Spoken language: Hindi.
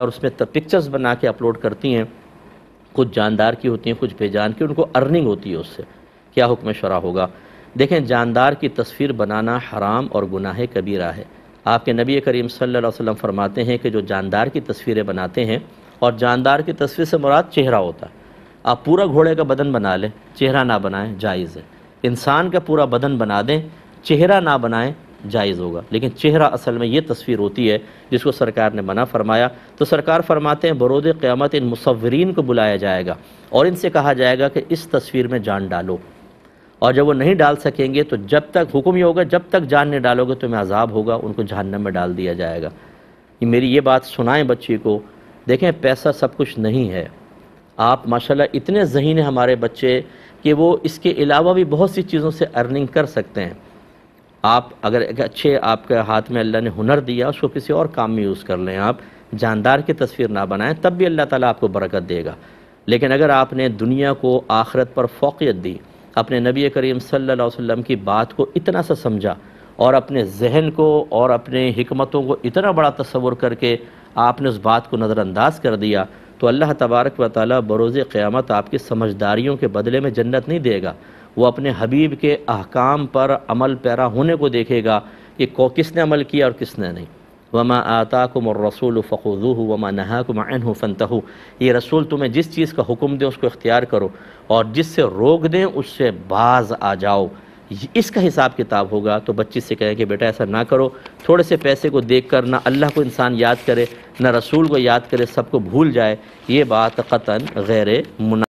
और उसमें पिक्चर्स बना के अपलोड करती हैं कुछ जानदार की होती हैं कुछ बेजान की उनको अर्निंग होती है उससे क्या हुक्म शरा होगा देखें जानदार की तस्वीर बनाना हराम और गुनाह कबीरा है आपके नबी करीम सल्लल्लाहु अलैहि वसल्लम फरमाते हैं कि जो जानदार की तस्वीरें बनाते हैं और जानदार की तस्वीर से मुराद चेहरा होता है आप पूरा घोड़े का बदन बना लें चेहरा ना बनाएं जायज़ है इंसान का पूरा बदन बना दें चेहरा ना बनाएं जायज़ होगा लेकिन चेहरा असल में ये तस्वीर होती है जिसको सरकार ने मना फरमाया तो सरकार फरमाते हैं बरोद क़्यामत इन मुसवरीन को बुलाया जाएगा और इनसे कहा जाएगा कि इस तस्वीर में जान डालो और जब वो नहीं डाल सकेंगे तो जब तक हुक्म ये होगा जब तक जान नहीं डालोगे तो तुम्हें अजाब होगा उनको जहन्नम में डाल दिया जाएगा ये मेरी ये बात सुनाएं बच्ची को देखें पैसा सब कुछ नहीं है आप माशाल्लाह इतने जहीन हैं हमारे बच्चे कि वो इसके अलावा भी बहुत सी चीज़ों से अर्निंग कर सकते हैं आप अगर एक अच्छे आपके हाथ में अल्लाह ने हुनर दिया उसको किसी और काम में यूज़ कर लें आप जानदार की तस्वीर ना बनाएं तब भी अल्लाह ताला आपको बरकत देगा लेकिन अगर आपने दुनिया को आखरत पर फोकियत दी अपने नबी करीम सल्लल्लाहु अलैहि वसल्लम की बात को इतना सा समझा और अपने जहन को और अपने हमतों को इतना बड़ा तस्वुर करके आपने उस बात को नज़रअंदाज कर दिया तो अल्लाह तबारक व ताली बरोज़ क़्यामत आपकी समझदारियों के बदले में जन्नत नहीं देगा वो अपने हबीब के अहकाम पर अमल पैरा होने को देखेगा कि को किसने अमल किया और किसने नहीं वमा आता कुम और रसूल फ़ोज़ू वमा नहा कुम आन हो फ़नत हो ये रसूल तुम्हें जिस चीज़ का हुक्म दें उसको इख्तियार करो और जिससे रोक दें उससे बाज आ जाओ इसका हिसाब किताब होगा तो बच्चे से कहें कि बेटा ऐसा ना करो थोड़े से पैसे को देख कर ना अल्लाह को इंसान याद करे ना रसूल को याद करे सबको भूल जाए ये बात क़तन गैर मुना